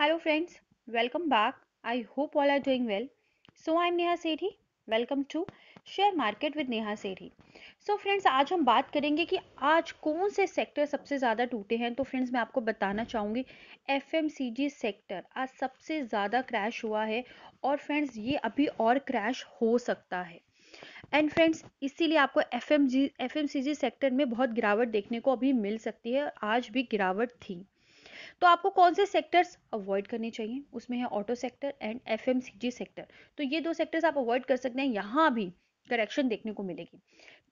friends welcome back I hope all are doing well so I am Neha Sethi welcome to share market with Neha Sethi so friends आज हम बात करेंगे कि आज कौन से सेक्टर सबसे ज़्यादा टूटे हैं तो फ्रेंड्स मैं आपको बताना चाहूँगी जी सेक्टर आज सबसे ज़्यादा क्रैश हुआ है और फ्रेंड्स ये अभी और क्रैश हो सकता है एंड फ्रेंड्स इसीलिए आपको एफ एम सेक्टर में बहुत गिरावट देखने को अभी मिल सकती है आज भी गिरावट थी तो आपको कौन से सेक्टर्स अवॉइड करने चाहिए उसमें है auto sector and F sector तो ये दो सेक्टर्स आप अवॉइड कर सकते हैं यहाँ भी करेक्शन देखने को मिलेगी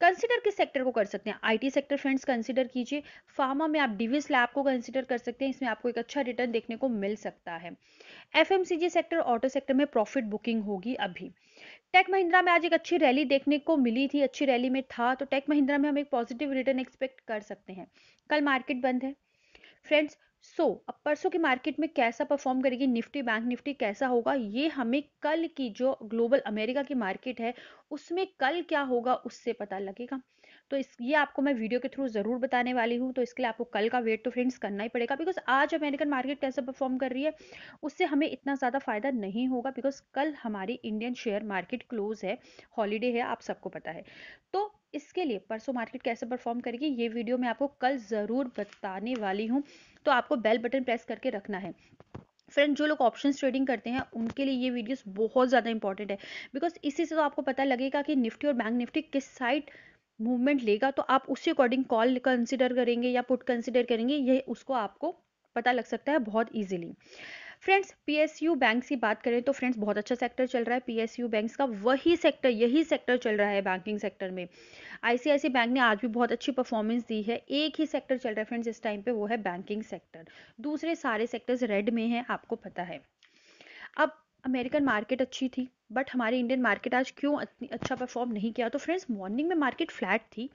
कंसिडर किस सेक्टर को कर सकते हैं आईटी सेक्टर फ्रेंड्स कंसिडर कीजिए फार्मा में आप डिविस लैब को कंसिडर कर सकते हैं इसमें आपको एक अच्छा रिटर्न देखने को मिल सकता है एफएमसीजी सेक्टर ऑटो सेक्टर में प्रॉफिट बुकिंग होगी अभी टेक महिंद्रा में आज एक अच्छी रैली देखने को मिली थी अच्छी रैली में था तो टेक महिंद्रा में हम एक पॉजिटिव रिटर्न एक्सपेक्ट कर सकते हैं कल मार्केट बंद है फ्रेंड्स सो so, अब परसों के मार्केट में कैसा परफॉर्म करेगी निफ्टी बैंक निफ्टी कैसा होगा ये हमें कल की जो ग्लोबल अमेरिका की मार्केट है उसमें कल क्या होगा उससे पता लगेगा तो इस ये आपको मैं वीडियो के थ्रू ज़रूर बताने वाली हूँ तो इसके लिए आपको कल का वेट तो फ्रेंड्स करना ही पड़ेगा बिकॉज आज अमेरिकन मार्केट कैसे परफॉर्म कर रही है उससे हमें इतना ज़्यादा फ़ायदा नहीं होगा बिकॉज कल हमारी इंडियन शेयर मार्केट क्लोज है हॉलीडे है आप सबको पता है तो इसके लिए परसों मार्केट कैसे परफॉर्म करेगी ये वीडियो मैं आपको कल ज़रूर बताने वाली हूँ तो आपको बेल बटन प्रेस करके रखना है फ्रेंड जो लोग ऑप्शन ट्रेडिंग करते हैं उनके लिए ये वीडियोस बहुत ज़्यादा इंपॉर्टेंट है बिकॉज इसी से तो आपको पता लगेगा कि निफ्टी और बैंक निफ्टी किस साइड मूवमेंट लेगा तो आप उसके अकॉर्डिंग कॉल कंसिडर करेंगे या पुट कंसिडर करेंगे ये उसको आपको पता लग सकता है बहुत ईजिली फ्रेंड्स पीएसयू बैंक की बात करें तो फ्रेंड्स बहुत अच्छा सेक्टर चल रहा है पीएसयू बैंक का वही सेक्टर यही सेक्टर चल रहा है बैंकिंग सेक्टर में आईसीआईसी बैंक ने आज भी बहुत अच्छी परफॉर्मेंस दी है एक ही सेक्टर चल रहा है फ्रेंड्स इस टाइम पे वो है बैंकिंग सेक्टर दूसरे सारे सेक्टर्स रेड में हैं आपको पता है अब अमेरिकन मार्केट अच्छी थी बट हमारी इंडियन मार्केट आज क्यों अच्छा परफॉर्म नहीं किया तो फ्रेंड्स मॉर्निंग में मार्केट फ्लैट थी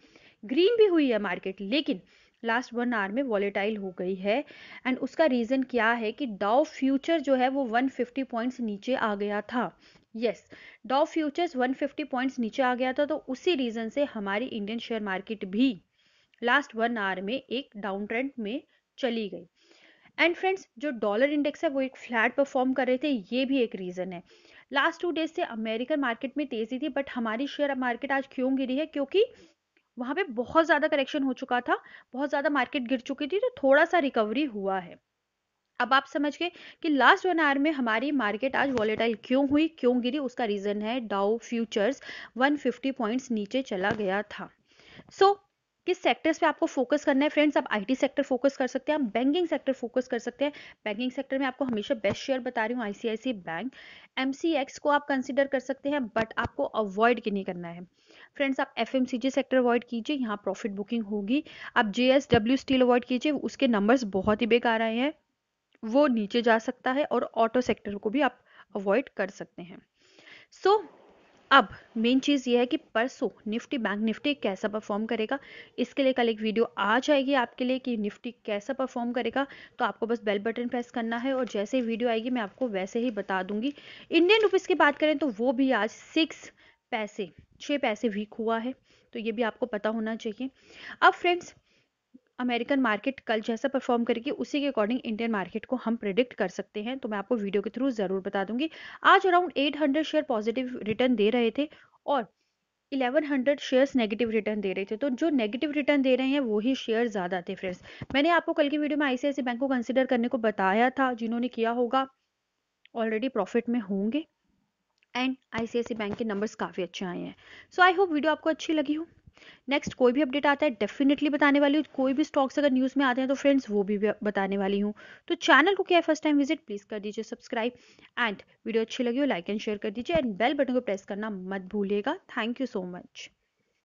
ग्रीन भी हुई है मार्केट लेकिन लास्ट वन आवर में वॉलेटाइल हो गई है एंड उसका रीज़न क्या है कि डाउ फ्यूचर जो है वो 150 पॉइंट्स नीचे आ गया था यस डाउ फ्यूचर्स 150 पॉइंट्स नीचे आ गया था तो उसी रीज़न से हमारी इंडियन शेयर मार्केट भी लास्ट वन आवर में एक डाउन ट्रेंड में चली गई एंड फ्रेंड्स जो डॉलर इंडेक्स है वो एक फ्लैट परफॉर्म कर रहे थे ये भी एक रीज़न है लास्ट टू डेज से अमेरिकन मार्केट में तेजी थी बट हमारी शेयर मार्केट आज क्यों गिरी है क्योंकि वहां पे बहुत ज़्यादा करेक्शन हो चुका था बहुत ज़्यादा मार्केट गिर चुकी थी तो थोड़ा सा रिकवरी हुआ है अब आप समझ गए कि लास्ट वन आवर में हमारी मार्केट आज वॉलेटाइल क्यों हुई क्यों गिरी उसका रीज़न है डाउ फ्यूचर्स 150 पॉइंट्स नीचे चला गया था सो so, किस सेक्टर्स पे आपको फोकस करना है फ्रेंड्स आप आईटी सेक्टर फोकस कर सकते हैं आप बैंकिंग सेक्टर फोकस कर सकते हैं बैंकिंग सेक्टर में आपको हमेशा बेस्ट शेयर बता रही हूँ आईसीआईसी बैंक एमसीएक्स को आप कंसिडर कर सकते हैं बट आपको अवॉइड नहीं करना है फ्रेंड्स आप एफ सेक्टर अवॉइड कीजिए यहाँ प्रॉफिट बुकिंग होगी आप जे स्टील अवॉइड कीजिए उसके नंबर्स बहुत ही बेकार आए हैं वो नीचे जा सकता है और ऑटो सेक्टर को भी आप अवॉइड कर सकते हैं सो so, अब मेन चीज़ ये है कि परसों निफ्टी बैंक निफ्टी कैसा परफॉर्म करेगा इसके लिए कल एक वीडियो आ जाएगी आपके लिए कि निफ्टी कैसा परफॉर्म करेगा तो आपको बस बेल बटन प्रेस करना है और जैसे ही वीडियो आएगी मैं आपको वैसे ही बता दूंगी इंडियन रुपीज़ की बात करें तो वो भी आज सिक्स पैसे छः पैसे वीक हुआ है तो ये भी आपको पता होना चाहिए अब फ्रेंड्स अमेरिकन मार्केट कल जैसा परफॉर्म करेगी उसी के अकॉर्डिंग इंडियन मार्केट को हम प्रिडिक्ट कर सकते हैं तो मैं आपको वीडियो के थ्रू ज़रूर बता दूंगी आज अराउंड 800 शेयर पॉजिटिव रिटर्न दे रहे थे और 1100 शेयर्स नेगेटिव रिटर्न दे रहे थे तो जो नेगेटिव रिटर्न दे रहे हैं वो ही शेयर ज़्यादा थे फ्रेंड्स मैंने आपको कल की वीडियो में आईसीआईसी बैंक को कंसिडर करने को बताया था जिन्होंने किया होगा ऑलरेडी प्रॉफिट में होंगे एंड आईसीआईसी बैंक के नंबर्स काफ़ी अच्छे आए हैं सो आई होप वीडियो आपको अच्छी लगी हो नेक्स्ट कोई भी अपडेट आता है डेफिनेटली बताने वाली हूँ कोई भी स्टॉक्स अगर न्यूज़ में आते हैं तो फ्रेंड्स वो भी बताने वाली हूँ तो चैनल को क्या है फर्स्ट टाइम विजिट प्लीज़ कर दीजिए सब्सक्राइब एंड वीडियो अच्छी लगी हो लाइक एंड शेयर कर दीजिए एंड बेल बटन को प्रेस करना मत भूलिएगा थैंक यू सो मच